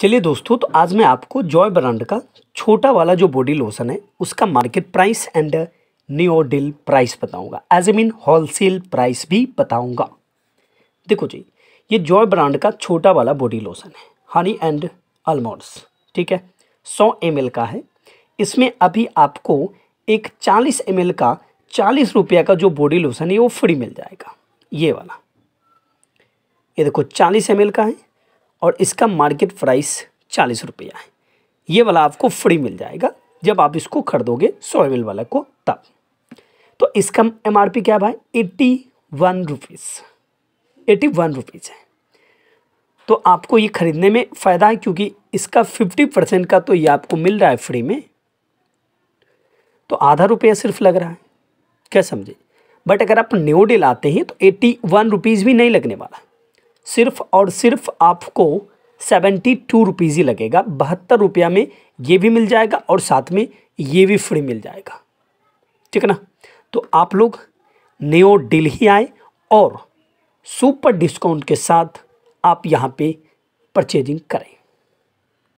चलिए दोस्तों तो आज मैं आपको जॉय ब्रांड का छोटा वाला जो बॉडी लोशन है उसका market price and new deal price बताऊंगा as a mean wholesale price भी बताऊंगा देखो जी ये जॉय ब्रांड का छोटा वाला बॉडी लोशन है हनी एंड अलमोड्स ठीक है 100 एम का है इसमें अभी आपको एक 40 एम का चालीस रुपया का जो बॉडी लोशन है वो फ्री मिल जाएगा ये वाला ये देखो चालीस एम का है और इसका मार्केट प्राइस चालीस रुपया है ये वाला आपको फ्री मिल जाएगा जब आप इसको खरीदोगे सोया मिल वाला को तब तो इसका एम आर पी क्या भाई eighty one rupees eighty one rupees है तो आपको ये ख़रीदने में फ़ायदा है क्योंकि इसका फिफ्टी परसेंट का तो ये आपको मिल रहा है फ्री में तो आधा रुपया सिर्फ लग रहा है क्या समझे बट अगर आप न्यू डील आते हैं तो एट्टी वन रुपीज़ भी नहीं लगने वाला सिर्फ और सिर्फ आपको सेवेंटी टू रुपीज़ ही लगेगा बहत्तर रुपया में ये भी मिल जाएगा और साथ में ये भी फ्री मिल जाएगा ठीक है ना तो आप लोग नियो डील ही आए और सुपर डिस्काउंट के साथ आप यहाँ पे परचेजिंग करें